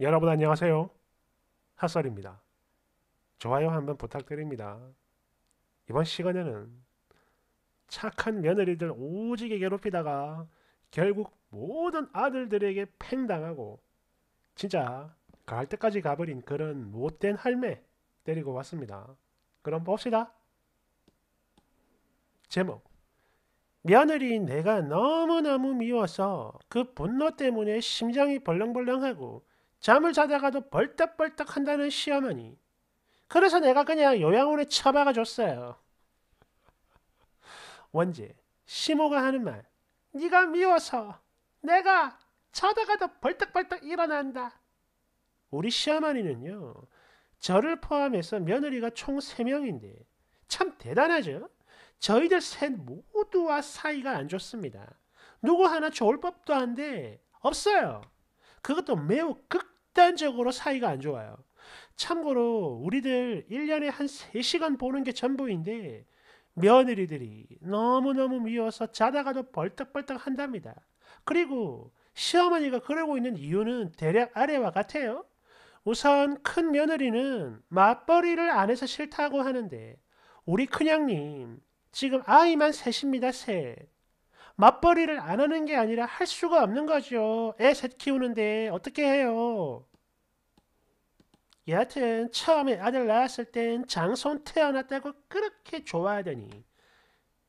여러분 안녕하세요. 핫설입니다. 좋아요 한번 부탁드립니다. 이번 시간에는 착한 며느리들 오지게 괴롭히다가 결국 모든 아들들에게 팽당하고 진짜 갈 때까지 가버린 그런 못된 할매 데리고 왔습니다. 그럼 봅시다. 제목 며느리 내가 너무너무 미워서 그 분노 때문에 심장이 벌렁벌렁하고 잠을 자다가도 벌떡벌떡 한다는 시어머니. 그래서 내가 그냥 요양원에 처박아 줬어요. 원재, 시모가 하는 말. 네가 미워서 내가 자다가도 벌떡벌떡 일어난다. 우리 시어머니는요. 저를 포함해서 며느리가 총 3명인데 참 대단하죠. 저희들 셋 모두와 사이가 안 좋습니다. 누구 하나 좋을 법도 한데 없어요. 그것도 매우 극 극단적으로 사이가 안 좋아요. 참고로 우리들 1년에 한 3시간 보는 게 전부인데 며느리들이 너무너무 미워서 자다가도 벌떡벌떡 한답니다. 그리고 시어머니가 그러고 있는 이유는 대략 아래와 같아요. 우선 큰 며느리는 맞벌이를 안 해서 싫다고 하는데 우리 큰형님 지금 아이만 셋입니다 셋. 맞벌이를 안 하는 게 아니라 할 수가 없는 거죠. 애 셋 키우는데 어떻게 해요? 여하튼 처음에 아들 낳았을 땐 장손 태어났다고 그렇게 좋아하더니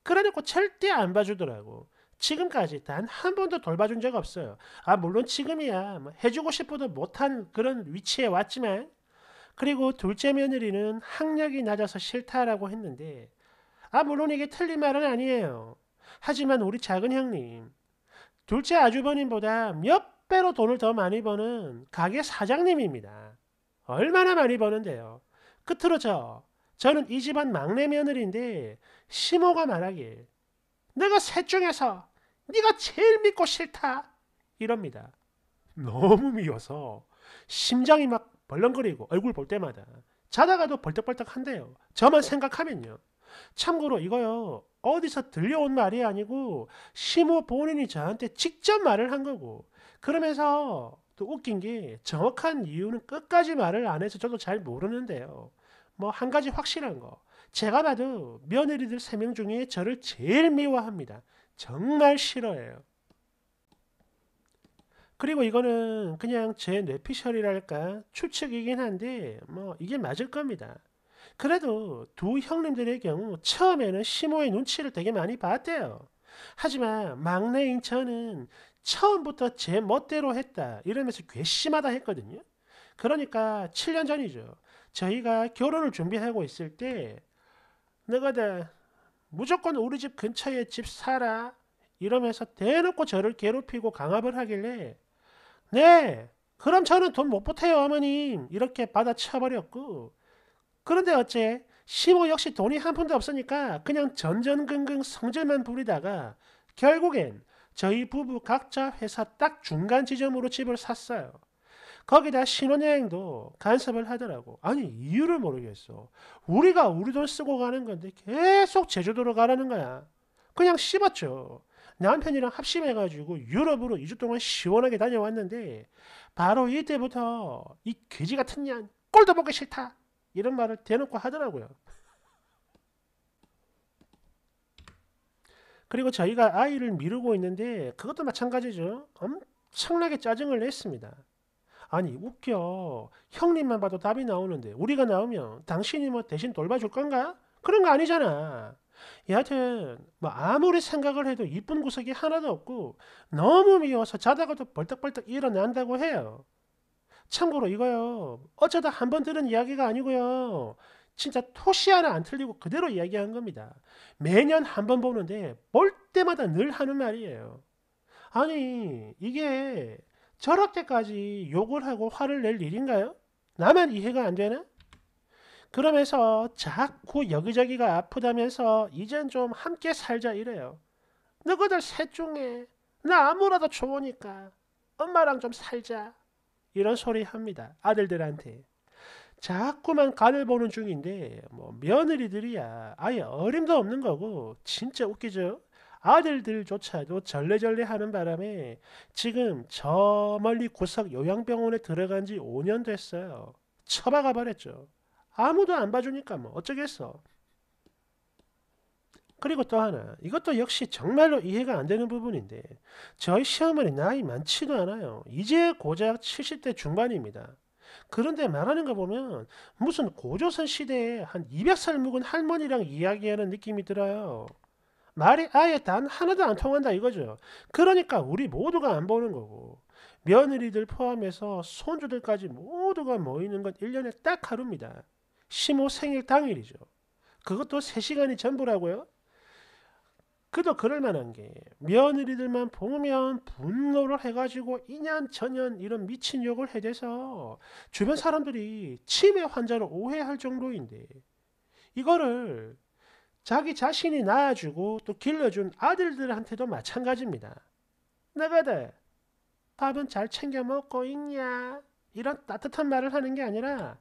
그래놓고 절대 안 봐주더라고. 지금까지 단 한 번도 돌봐준 적 없어요. 아 물론 지금이야 뭐 해주고 싶어도 못한 그런 위치에 왔지만 그리고 둘째 며느리는 학력이 낮아서 싫다라고 했는데 아 물론 이게 틀린 말은 아니에요. 하지만 우리 작은 형님, 둘째 아주버님보다 몇 배로 돈을 더 많이 버는 가게 사장님입니다. 얼마나 많이 버는데요. 끝으로 저, 저는 이 집안 막내 며느리인데 심호가 말하길 내가 셋 중에서 네가 제일 믿고 싫다 이럽니다. 너무 미워서 심장이 막 벌렁거리고 얼굴 볼 때마다 자다가도 벌떡벌떡 한대요. 저만 생각하면요. 참고로 이거요. 어디서 들려온 말이 아니고 심호 본인이 저한테 직접 말을 한 거고 그러면서 또 웃긴 게 정확한 이유는 끝까지 말을 안 해서 저도 잘 모르는데요. 뭐 한 가지 확실한 거 제가 봐도 며느리들 세 명 중에 저를 제일 미워합니다. 정말 싫어해요. 그리고 이거는 그냥 제 뇌피셜이랄까 추측이긴 한데 뭐 이게 맞을 겁니다. 그래도 두 형님들의 경우 처음에는 시모의 눈치를 되게 많이 봤대요. 하지만 막내인 저는 처음부터 제 멋대로 했다 이러면서 괘씸하다 했거든요. 그러니까 7년 전이죠. 저희가 결혼을 준비하고 있을 때 너가들 무조건 우리 집 근처에 집 사라 이러면서 대놓고 저를 괴롭히고 강압을 하길래 네 그럼 저는 돈못 보태요 어머님 이렇게 받아쳐버렸고 그런데 어째 15 역시 돈이 한 푼도 없으니까 그냥 전전긍긍 성질만 부리다가 결국엔 저희 부부 각자 회사 딱 중간 지점으로 집을 샀어요. 거기다 신혼여행도 간섭을 하더라고. 아니 이유를 모르겠어. 우리가 우리 돈 쓰고 가는 건데 계속 제주도로 가라는 거야. 그냥 씹었죠. 남편이랑 합심해가지고 유럽으로 2주 동안 시원하게 다녀왔는데 바로 이때부터 이 괴지 같은 년 꼴도 보기 싫다. 이런 말을 대놓고 하더라고요. 그리고 저희가 아이를 미루고 있는데 그것도 마찬가지죠. 엄청나게 짜증을 냈습니다. 아니 웃겨. 형님만 봐도 답이 나오는데 우리가 나오면 당신이 뭐 대신 돌봐줄 건가? 그런 거 아니잖아. 여하튼 뭐 아무리 생각을 해도 이쁜 구석이 하나도 없고 너무 미워서 자다가도 벌떡벌떡 일어난다고 해요. 참고로 이거요. 어쩌다 한 번 들은 이야기가 아니고요. 진짜 토시 하나 안 틀리고 그대로 이야기한 겁니다. 매년 한 번 보는데 볼 때마다 늘 하는 말이에요. 아니 이게 저렇게까지 욕을 하고 화를 낼 일인가요? 나만 이해가 안 되나? 그러면서 자꾸 여기저기가 아프다면서 이젠 좀 함께 살자 이래요. 너희들 셋 중에 나 아무라도 좋으니까 엄마랑 좀 살자. 이런 소리 합니다. 아들들한테. 자꾸만 간을 보는 중인데 뭐 며느리들이야 아예 어림도 없는 거고 진짜 웃기죠. 아들들조차도 절레절레하는 바람에 지금 저 멀리 구석 요양병원에 들어간 지 5년 됐어요. 처박아 버렸죠. 아무도 안 봐주니까 뭐 어쩌겠어. 그리고 또 하나, 이것도 역시 정말로 이해가 안 되는 부분인데, 저희 시어머니 나이 많지도 않아요. 이제 고작 70대 중반입니다. 그런데 말하는 거 보면 무슨 고조선 시대에 한 200살 묵은 할머니랑 이야기하는 느낌이 들어요. 말이 아예 단 하나도 안 통한다 이거죠. 그러니까 우리 모두가 안 보는 거고, 며느리들 포함해서 손주들까지 모두가 모이는 건 1년에 딱 하루입니다. 시모 생일 당일이죠. 그것도 3시간이 전부라고요? 그도 그럴 만한 게 며느리들만 보면 분노를 해가지고 이년 저년 이런 미친 욕을 해대서 주변 사람들이 치매 환자를 오해할 정도인데 이거를 자기 자신이 낳아주고 또 길러준 아들들한테도 마찬가지입니다. 너희들 밥은 잘 챙겨 먹고 있냐? 이런 따뜻한 말을 하는 게 아니라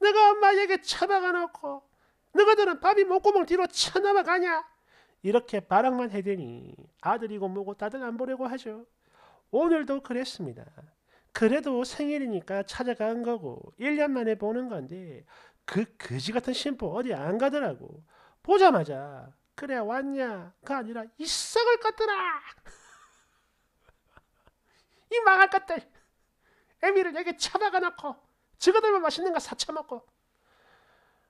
내가 엄마에게 처박아 놓고 너희들은 밥이 목구멍 뒤로 쳐넘어가냐? 이렇게 바락만 해대니 아들이고 뭐고 다들 안 보려고 하죠. 오늘도 그랬습니다. 그래도 생일이니까 찾아간 거고 1년 만에 보는 건데 그 거지 같은 심포 어디 안 가더라고. 보자마자 그래 왔냐가 그 아니라 이 썩을 것들아 이 망할 것들 애미를 여기 잡아 놓고 저거들만 맛있는 거 사쳐 먹고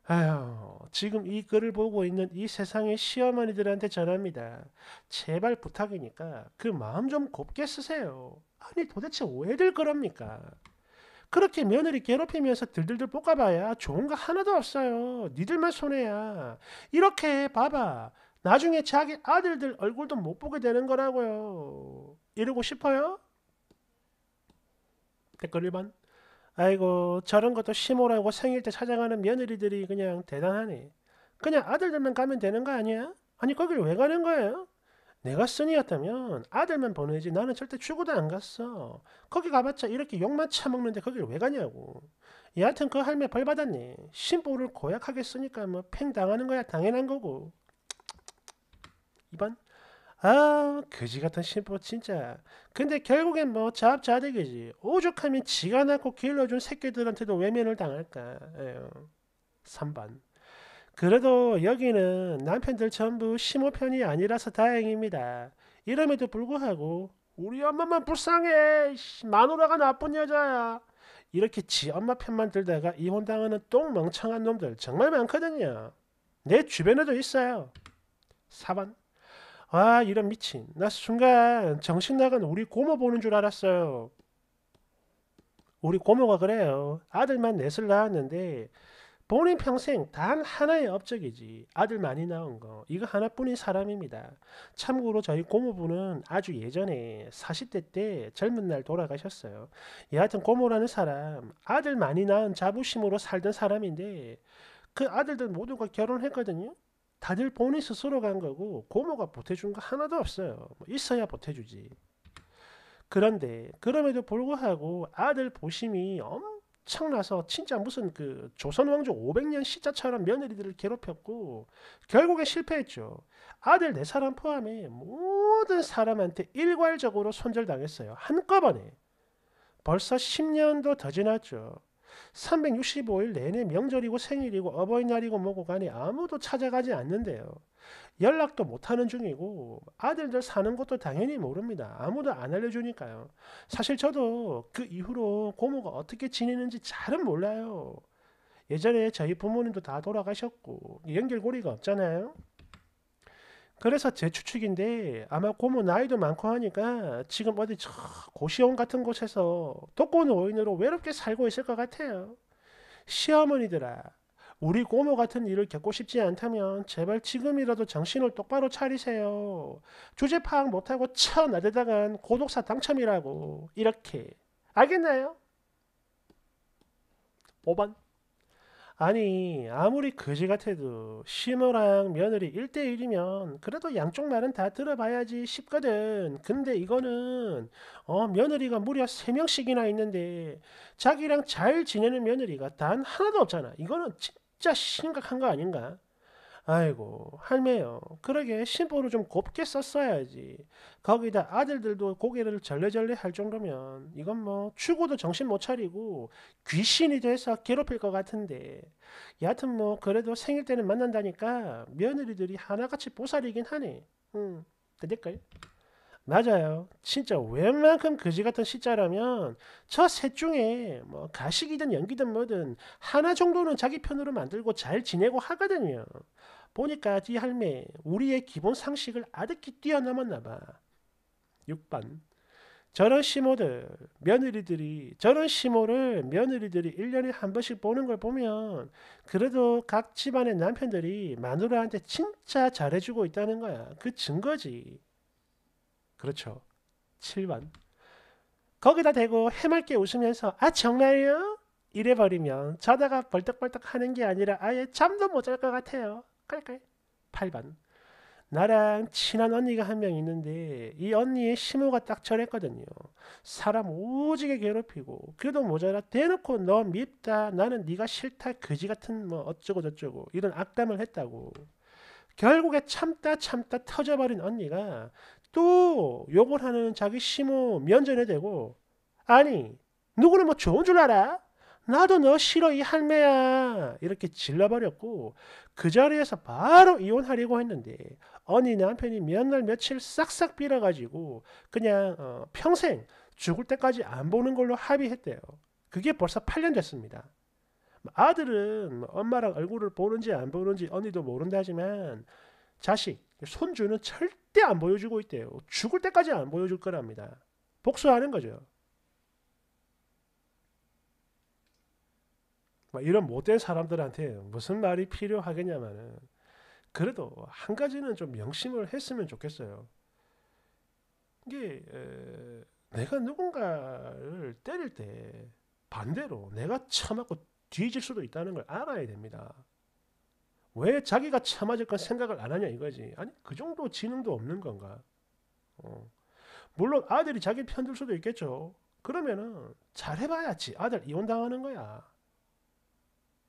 아휴 지금 이 글을 보고 있는 이 세상의 시어머니들한테 전합니다. 제발 부탁이니까 그 마음 좀 곱게 쓰세요. 아니 도대체 왜들 그럽니까? 그렇게 며느리 괴롭히면서 들들들 볶아봐야 좋은 거 하나도 없어요. 니들만 손해야. 이렇게 봐봐. 나중에 자기 아들들 얼굴도 못 보게 되는 거라고요. 이러고 싶어요? 댓글 1번. 아이고 저런 것도 심오라고 생일 때 찾아가는 며느리들이 그냥 대단하네. 그냥 아들들만 가면 되는 거 아니야? 아니 거길 왜 가는 거예요? 내가 쓰니였다면 아들만 보내지 나는 절대 죽어도 안 갔어. 거기 가봤자 이렇게 욕만 처먹는데 거길 왜 가냐고. 여하튼 그 할매 벌 받았네. 신보를 고약하게 쓰니까 뭐 팽 당하는 거야 당연한 거고. 이번 아 그지 같은 심보 진짜 근데 결국엔 뭐 잡자득이지 오죽하면 지가 낳고 길러준 새끼들한테도 외면을 당할까 에휴. 3번 그래도 여기는 남편들 전부 심호편이 아니라서 다행입니다 이름에도 불구하고 우리 엄마만 불쌍해 마누라가 나쁜 여자야 이렇게 지 엄마 편만 들다가 이혼당하는 똥멍청한 놈들 정말 많거든요 내 주변에도 있어요 4번 아 이런 미친 나 순간 정신나간 우리 고모 보는 줄 알았어요. 우리 고모가 그래요. 아들만 넷을 낳았는데 본인 평생 단 하나의 업적이지 아들많이 낳은 거 이거 하나뿐인 사람입니다. 참고로 저희 고모부는 아주 예전에 40대 때 젊은 날 돌아가셨어요. 여하튼 고모라는 사람 아들많이 낳은 자부심으로 살던 사람인데 그 아들들 모두가 결혼했거든요. 다들 본인 스스로 간 거고 고모가 보태준 거 하나도 없어요. 뭐 있어야 보태주지. 그런데 그럼에도 불구하고 아들 보심이 엄청나서 진짜 무슨 그 조선 왕조 500년 시자처럼 며느리들을 괴롭혔고 결국에 실패했죠. 아들 네 사람 포함해 모든 사람한테 일괄적으로 손절당했어요. 한꺼번에. 벌써 10년도 더 지났죠. 365일 내내 명절이고 생일이고 어버이날이고 뭐고 간에 아무도 찾아가지 않는데요. 연락도 못하는 중이고 아들들 사는 것도 당연히 모릅니다. 아무도 안 알려주니까요. 사실 저도 그 이후로 고모가 어떻게 지내는지 잘은 몰라요. 예전에 저희 부모님도 다 돌아가셨고 연결고리가 없잖아요. 그래서 제 추측인데 아마 고모 나이도 많고 하니까 지금 어디 저 고시원 같은 곳에서 독거 노인으로 외롭게 살고 있을 것 같아요. 시어머니들아, 우리 고모 같은 일을 겪고 싶지 않다면 제발 지금이라도 정신을 똑바로 차리세요. 주제 파악 못하고 쳐 나대다간 고독사 당첨이라고 이렇게 알겠나요? 5번 아니 아무리 거지 같아도 시모랑 며느리 1대1이면 그래도 양쪽 말은 다 들어봐야지 싶거든 근데 이거는 어 며느리가 무려 3명씩이나 있는데 자기랑 잘 지내는 며느리가 단 하나도 없잖아 이거는 진짜 심각한 거 아닌가 아이고 할매요. 그러게 신보를 좀 곱게 썼어야지. 거기다 아들들도 고개를 절레절레 할 정도면 이건 뭐 추구도 정신 못 차리고 귀신이 돼서 괴롭힐 것 같은데. 여하튼 뭐 그래도 생일 때는 만난다니까 며느리들이 하나같이 보살이긴 하네. 응, 음, 될까요? 맞아요. 진짜 웬만큼 그지 같은 시자라면 저 셋 중에 뭐 가식이든 연기든 뭐든 하나 정도는 자기 편으로 만들고 잘 지내고 하거든요. 보니까 지 할매 우리의 기본 상식을 아득히 뛰어넘었나 봐. 6번 저런 시모들, 며느리들이, 저런 시모를 며느리들이 1년에 한 번씩 보는 걸 보면 그래도 각 집안의 남편들이 마누라한테 진짜 잘해주고 있다는 거야. 그 증거지. 그렇죠. 7번. 거기다 대고 해맑게 웃으면서 아 정말요? 이래버리면 자다가 벌떡벌떡 하는 게 아니라 아예 잠도 못 잘 것 같아요. 깔깔. 8번. 나랑 친한 언니가 한 명 있는데 이 언니의 시모가 딱 저랬거든요. 사람 오지게 괴롭히고 그도 모자라 대놓고 너 밉다 나는 네가 싫다 그지 같은 뭐 어쩌고 저쩌고 이런 악담을 했다고. 결국에 참다 참다 터져버린 언니가 또 욕을 하는 자기 심호 면전에 대고 아니 누구는 뭐 좋은 줄 알아? 나도 너 싫어 이 할매야 이렇게 질러버렸고 그 자리에서 바로 이혼하려고 했는데 언니 남편이 몇 날 며칠 싹싹 빌어가지고 그냥 어, 평생 죽을 때까지 안 보는 걸로 합의했대요. 그게 벌써 8년 됐습니다. 아들은 엄마랑 얼굴을 보는지 안 보는지 언니도 모른다지만 자식, 손주는 절대 안 보여주고 있대요. 죽을 때까지 안 보여줄 거랍니다. 복수하는 거죠. 뭐 이런 못된 사람들한테 무슨 말이 필요하겠냐마는 그래도 한 가지는 좀 명심을 했으면 좋겠어요. 이게 에, 내가 누군가를 때릴 때 반대로 내가 참았고 뒤질 수도 있다는 걸 알아야 됩니다. 왜 자기가 참아질 건 생각을 안 하냐 이거지. 아니 그 정도 지능도 없는 건가. 어. 물론 아들이 자기 편 들 수도 있겠죠. 그러면은 잘해봐야지 아들 이혼당하는 거야.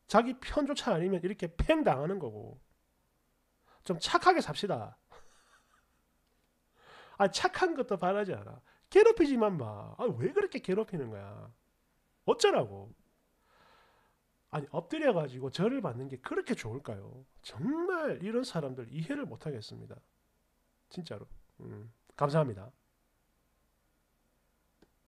자기 편조차 아니면 이렇게 팽 당하는 거고. 좀 착하게 삽시다. 아 착한 것도 바라지 않아. 괴롭히지만 마. 아, 왜 그렇게 괴롭히는 거야? 어쩌라고? 아니 엎드려 가지고 절을 받는 게 그렇게 좋을까요? 정말 이런 사람들 이해를 못 하겠습니다. 진짜로. 음, 감사합니다.